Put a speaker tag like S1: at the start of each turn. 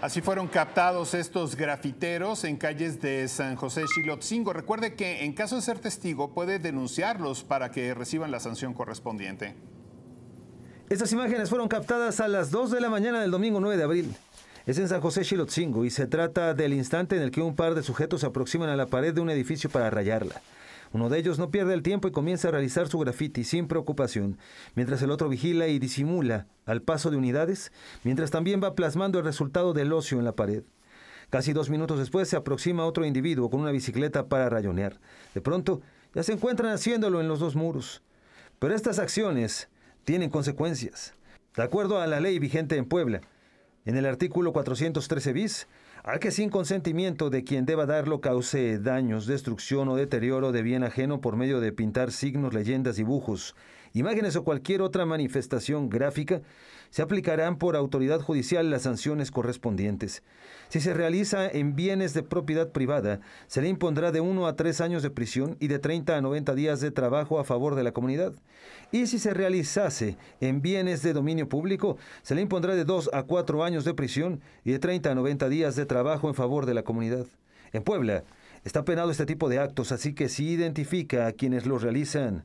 S1: Así fueron captados estos grafiteros en calles de San José Chilotzingo. Recuerde que en caso de ser testigo puede denunciarlos para que reciban la sanción correspondiente.
S2: Estas imágenes fueron captadas a las 2 de la mañana del domingo 9 de abril. Es en San José Chilotzingo y se trata del instante en el que un par de sujetos se aproximan a la pared de un edificio para rayarla. Uno de ellos no pierde el tiempo y comienza a realizar su graffiti sin preocupación, mientras el otro vigila y disimula al paso de unidades, mientras también va plasmando el resultado del ocio en la pared. Casi dos minutos después se aproxima otro individuo con una bicicleta para rayonear. De pronto, ya se encuentran haciéndolo en los dos muros. Pero estas acciones tienen consecuencias. De acuerdo a la ley vigente en Puebla, en el artículo 413 bis, al que sin consentimiento de quien deba darlo cause daños, destrucción o deterioro de bien ajeno por medio de pintar signos, leyendas, dibujos, imágenes o cualquier otra manifestación gráfica, se aplicarán por autoridad judicial las sanciones correspondientes. Si se realiza en bienes de propiedad privada, se le impondrá de 1 a 3 años de prisión y de 30 a 90 días de trabajo a favor de la comunidad. Y si se realizase en bienes de dominio público, se le impondrá de 2 a 4 años de prisión y de 30 a 90 días de trabajo en favor de la comunidad. En Puebla, está penado este tipo de actos, así que si identifica a quienes los realizan.